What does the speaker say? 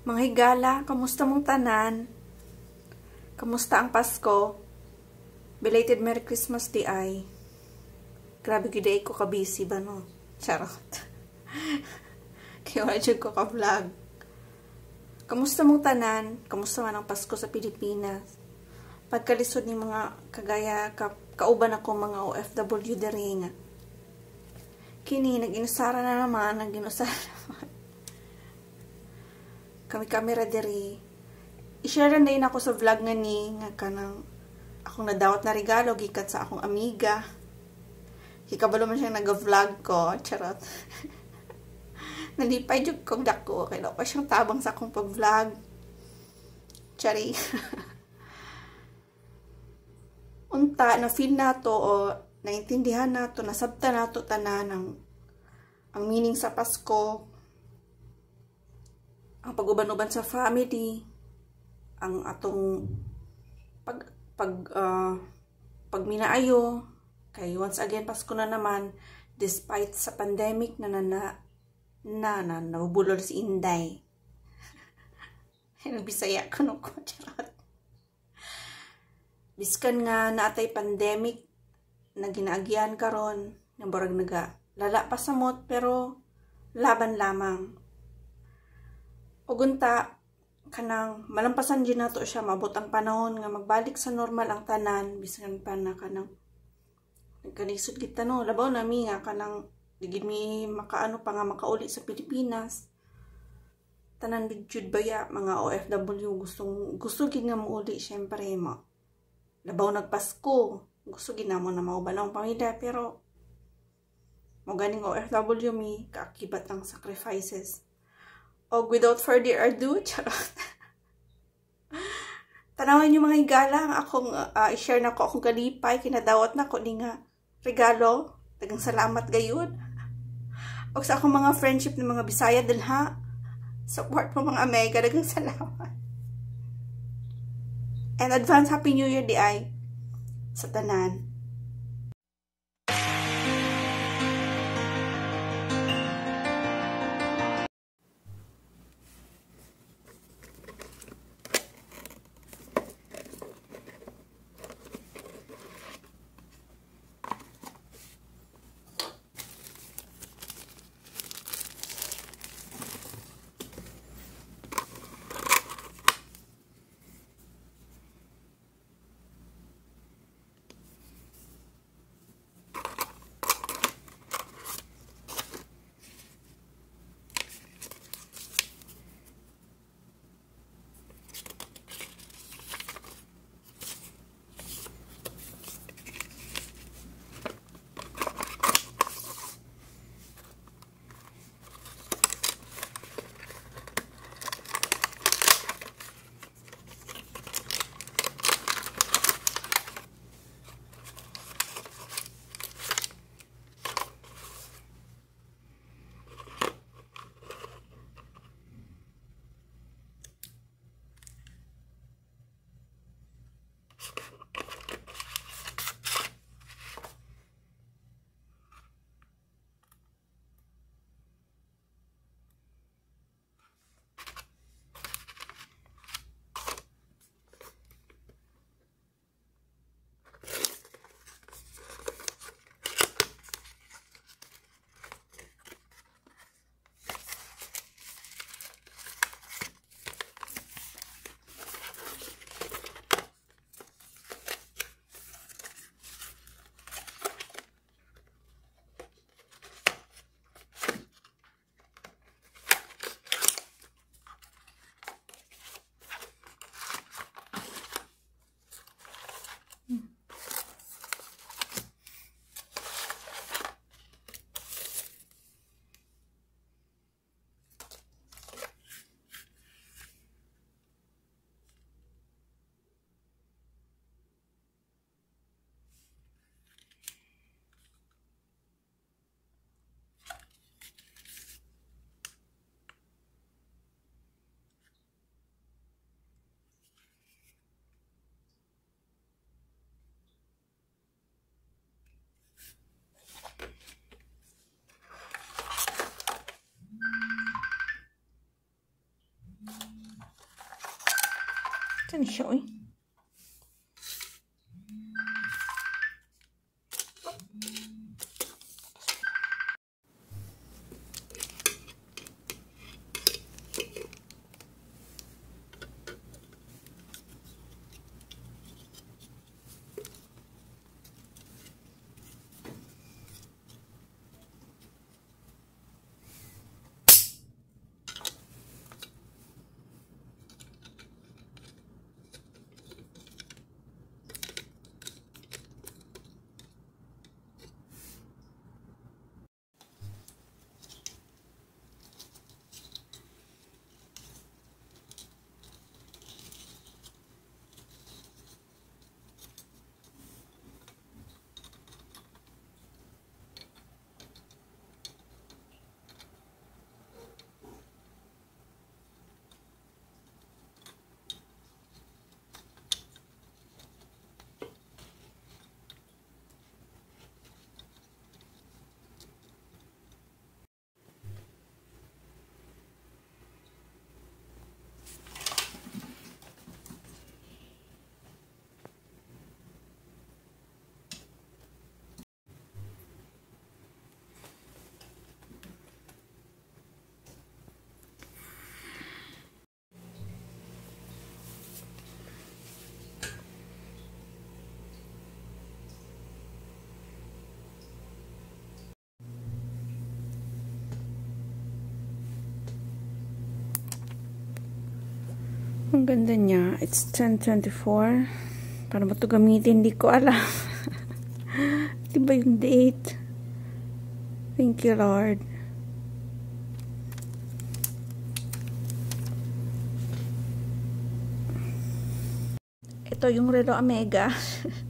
Mga higala, kamusta mong tanan? Kamusta ang Pasko? Belated Merry Christmas di ay. Grabe giday ko kabisi ba no? Charot. Kaya dyan ko ka-vlog. Kamusta mong tanan? Kamusta man ang Pasko sa Pilipinas? Pagkalisod ni mga kagaya ka, kauban ako mga OFW dere nga. Kini, nag-inusara na naman, nag-inusara naman kami kamera diri i-share na din ako sa vlog nga ni nga kanang akong nadawat na regalo gikat sa akong amiga Kikabalo man siya naga-vlog ko charot nalipay jud kong dako kay ko siyang tabang sa akong pag-vlog chari unta na feel nato o naintindihan nato nasabta nato tanan ang ang meaning sa Pasko ang pag-uban-uban sa family ang atong pag pag uh, ah, pag kay once again Pasko na naman despite sa pandemic na na na na, na nabubulol si Inday Bisaya ko no ko Biskan nga naatay pandemic na ginaagyan karon, nang barag naga lala pa samot pero laban lamang Ugunta, kanang malampasan dyan nato siya maabot ang panahon nga magbalik sa normal ang tanan bisan pa na kanang nagkalisod kita no labaw na mi nga kanang digid mi makaano pa nga makauli sa Pilipinas tanan big jud baya mga OFW gustong gusto gid nga muuli syempre mo labaw nagpasko gusto gid namo na mauban ang pamilya pero mo ganing OFW mi kaakibat ang sacrifices Og oh, without further ado, charot. Tanawin niyo mga higala akong uh, i-share na ko akong galipay, kinadawat na ko ni nga regalo. Tagang salamat gayud. Og sa akong mga friendship ng mga Bisaya din ha. Support po mga Amega, dagang salamat. And advance Happy New Year di ay sa tanan. 真小。Ang ganda niya. It's 10.24. Para ba ito gamitin? Hindi ko alam. diba yung date? Thank you, Lord. Ito yung Relo Omega.